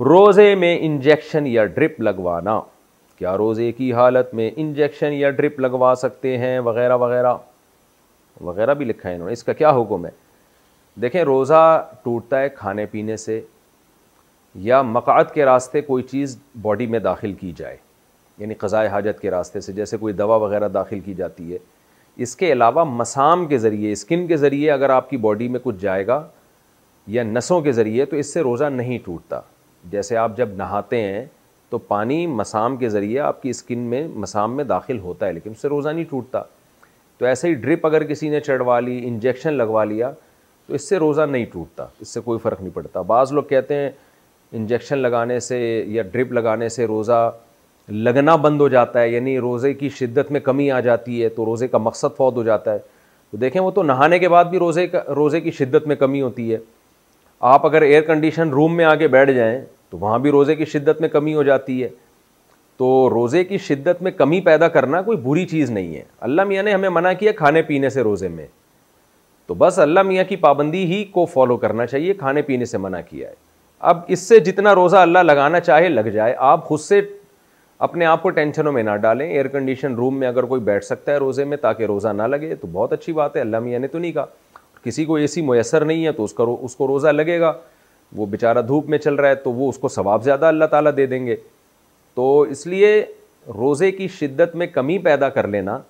रोज़े में इंजेक्शन या ड्रिप लगवाना क्या रोज़े की हालत में इंजेक्शन या ड्रिप लगवा सकते हैं वगैरह वगैरह वगैरह भी लिखा है इन्होंने इसका क्या हुक्म है देखें रोज़ा टूटता है खाने पीने से या मक़ाद के रास्ते कोई चीज़ बॉडी में दाखिल की जाए यानी कज़ाए हाजत के रास्ते से जैसे कोई दवा वगैरह दाखिल की जाती है इसके अलावा मसाम के ज़रिए स्किन के ज़रिए अगर आपकी बॉडी में कुछ जाएगा या नसों के ज़रिए तो इससे रोज़ा नहीं टूटता जैसे आप जब नहाते हैं तो पानी मसाम के ज़रिए आपकी स्किन में मसाम में दाखिल होता है लेकिन उससे रोज़ा नहीं टूटता तो ऐसे ही ड्रिप अगर किसी ने चढ़वा ली इंजेक्शन लगवा लिया तो इससे रोज़ा नहीं टूटता इससे कोई फ़र्क नहीं पड़ता बाज़ लोग कहते हैं इंजेक्शन लगाने से या ड्रिप लगाने से रोज़ा लगना बंद हो जाता है यानी रोज़े की शिद्दत में कमी आ जाती है तो रोज़े का मकसद फौत हो जाता है तो देखें वो तो नहाने के बाद भी रोज़े का रोज़े की शिद्दत में कमी होती है आप अगर एयर कंडीशन रूम में आके बैठ जाएं तो वहाँ भी रोज़े की शिद्दत में कमी हो जाती है तो रोज़े की शिद्दत में कमी पैदा करना कोई बुरी चीज़ नहीं है अल्लाह मियाँ ने हमें मना किया खाने पीने से रोज़े में तो बस अल्लाह मियाँ की पाबंदी ही को फॉलो करना चाहिए खाने पीने से मना किया है अब इससे जितना रोज़ा अल्लाह लगाना चाहे लग जाए आप खुद से अपने आप को टेंशनों में ना डालें एयर कंडीशन रूम में अगर कोई बैठ सकता है रोज़े में ताकि रोज़ा ना लगे तो बहुत अच्छी बात है अल्लाह मियाँ ने तो नहीं कहा किसी को ए सी मैसर नहीं है तो उसका उसको रोज़ा लगेगा वो बेचारा धूप में चल रहा है तो वो उसको सवाब ज़्यादा अल्लाह ताला दे देंगे तो इसलिए रोज़े की शिद्दत में कमी पैदा कर लेना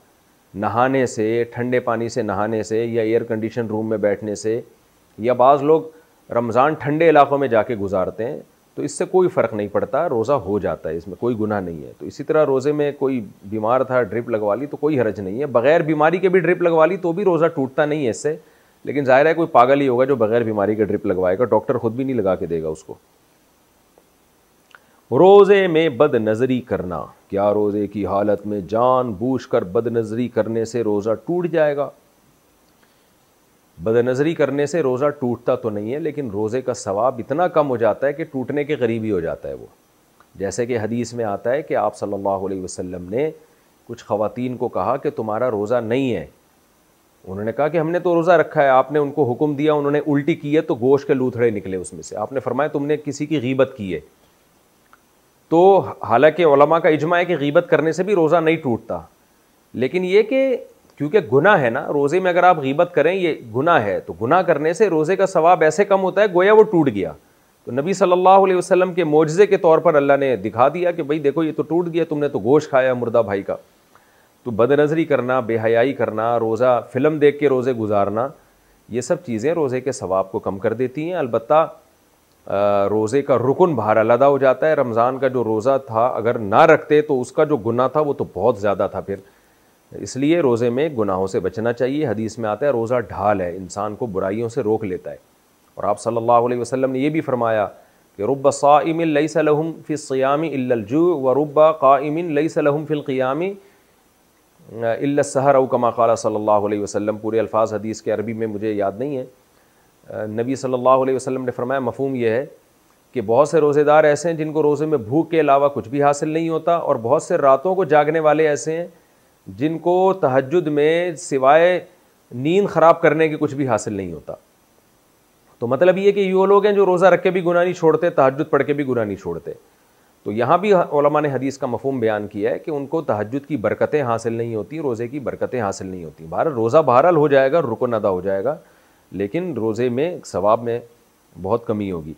नहाने से ठंडे पानी से नहाने से या एयर कंडीशन रूम में बैठने से या बाज़ लोग रमज़ान ठंडे इलाक़ों में जाके गुजारते हैं तो इससे कोई फ़र्क नहीं पड़ता रोज़ा हो जाता है इसमें कोई गुनाह नहीं है तो इसी तरह रोज़े में कोई बीमार था ड्रिप लगवा ली तो कोई हरज नहीं है बग़ैर बीमारी के भी ड्रिप लगवा ली तो भी रोज़ा टूटता नहीं है इससे लेकिन ज़ाहिर है कोई पागल ही होगा जो बगैर बीमारी के ड्रिप लगवाएगा डॉक्टर खुद भी नहीं लगा के देगा उसको रोज़े में बद नज़री करना क्या रोज़े की हालत में जान बूझ कर बद नज़री करने से रोज़ा टूट जाएगा बद नज़री करने से रोज़ा टूटता तो नहीं है लेकिन रोज़े का सवाब इतना कम हो जाता है कि टूटने के करीब ही हो जाता है वो जैसे कि हदीस में आता है कि आप सल्लल्लाहु अलैहि वसल्लम ने कुछ ख़वातीन को कहा कि तुम्हारा रोज़ा नहीं है उन्होंने कहा कि हमने तो रोज़ा रखा है आपने उनको हुक्म दिया उन्होंने उल्टी की है तो गोश के लूथड़े निकले उसमें से आपने फरमाया तुमने किसी की गीबत की है तो हालांकि ओलमा का इजमा है कि गीबत करने से भी रोज़ा नहीं टूटता लेकिन ये कि क्योंकि गुना है ना रोज़े में अगर आप गीबत करें ये गुना है तो गुना करने से रोज़े का सवाब ऐसे कम होता है गोया वो टूट गया तो नबी सल्लल्लाहु अलैहि वसल्लम के मुआजे के तौर पर अल्लाह ने दिखा दिया कि भाई देखो ये तो टूट गया तुमने तो गोश खाया मुर्दा भाई का तो बद नजरी करना बेहयाई करना रोज़ा फ़िल्म देख के रोज़े गुजारना ये सब चीज़ें रोज़े के सवाब को कम कर देती हैं अलबत्त रोज़े का रुकन बाहर अलहदा हो जाता है रमज़ान का जो रोज़ा था अगर ना रखते तो उसका जो गुना था वो तो बहुत ज़्यादा था फिर इसलिए रोज़े में गुनाहों से बचना चाहिए हदीस में आता है रोज़ा ढाल है इंसान को बुराइयों से रोक लेता है और आप सल्लल्लाहु अलैहि वसल्लम ने यह भी फरमाया कि रब साइम लई सलहम फ़िसयामी इल्लजू व रब कामिन लई सलहम फ़िलक़ियामी सहर कमा कला सल्ला वसम पूरे अल्फाज हदीस के अरबी में मुझे याद नहीं है नबी सल्लल्लाहु अलैहि वसल्लम ने फरमाया मफहम यह है कि बहुत से रोज़ेदार ऐसे हैं जिनको रोज़े में भूख के अलावा कुछ भी हासिल नहीं होता और बहुत से रातों को जागने वाले ऐसे हैं जिनको तहजद में सिवाए नींद ख़राब करने के कुछ भी हासिल नहीं होता तो मतलब ये कि ये लोग हैं जो रोज़ा रख के भी गुना नहीं छोड़ते तहजद पढ़ के भी गुना नहीं छोड़ते तो यहाँ भी ने हदीस का मफहम बयान किया है कि उनको तहजद की बरकतें हासिल नहीं होती रोज़े की बरकतें हासिल नहीं होती बहर रोज़ा बहरहाल हो जाएगा रुकन अदा हो जाएगा लेकिन रोज़े में सवाब में बहुत कमी होगी